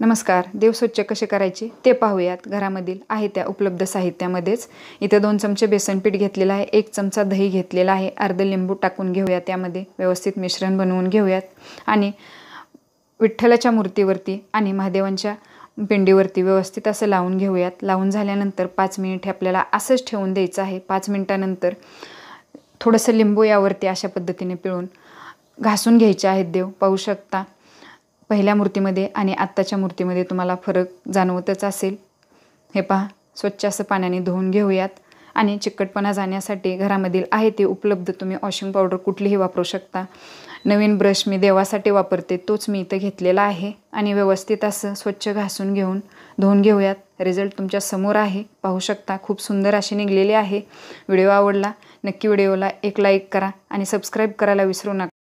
नमस्कार देवस्वच्छ कसे करायचे ते पाहूयात घरामधील आहे त्या उपलब्ध साहित्यामध्येच इथे दोन चमचे बेसनपीठ घेतलेलं आहे एक चमचा दही घेतलेला आहे अर्ध लिंबू टाकून घेऊया त्यामध्ये व्यवस्थित मिश्रण बनवून घेऊयात आणि विठ्ठलाच्या मूर्तीवरती आणि महादेवांच्या पिंडीवरती व्यवस्थित असं लावून घेऊयात लावून झाल्यानंतर पाच मिनिट आपल्याला असंच ठेवून द्यायचं आहे पाच मिनिटानंतर थोडंसं लिंबू यावरती अशा पद्धतीने पिळून घासून घ्यायचे आहेत देव पाहू शकता पहिल्या मूर्तीमध्ये आणि आत्ताच्या मूर्तीमध्ये तुम्हाला फरक जाणवतच असेल हे पहा स्वच्छ असं पाण्याने धुवून घेऊयात आणि चिकटपणा जाण्यासाठी घरामधील आहे ते उपलब्ध तुम्ही वॉशिंग पावडर कुठलीही वापरू शकता नवीन ब्रश मी देवासाठी वापरते तोच मी इथं घेतलेला आहे आणि व्यवस्थित असं स्वच्छ घासून घेऊन धुवून घेऊयात रिझल्ट तुमच्या समोर आहे पाहू शकता खूप सुंदर अशी निघलेली आहे व्हिडिओ आवडला नक्की व्हिडिओला एक लाईक करा आणि सबस्क्राईब करायला विसरू नका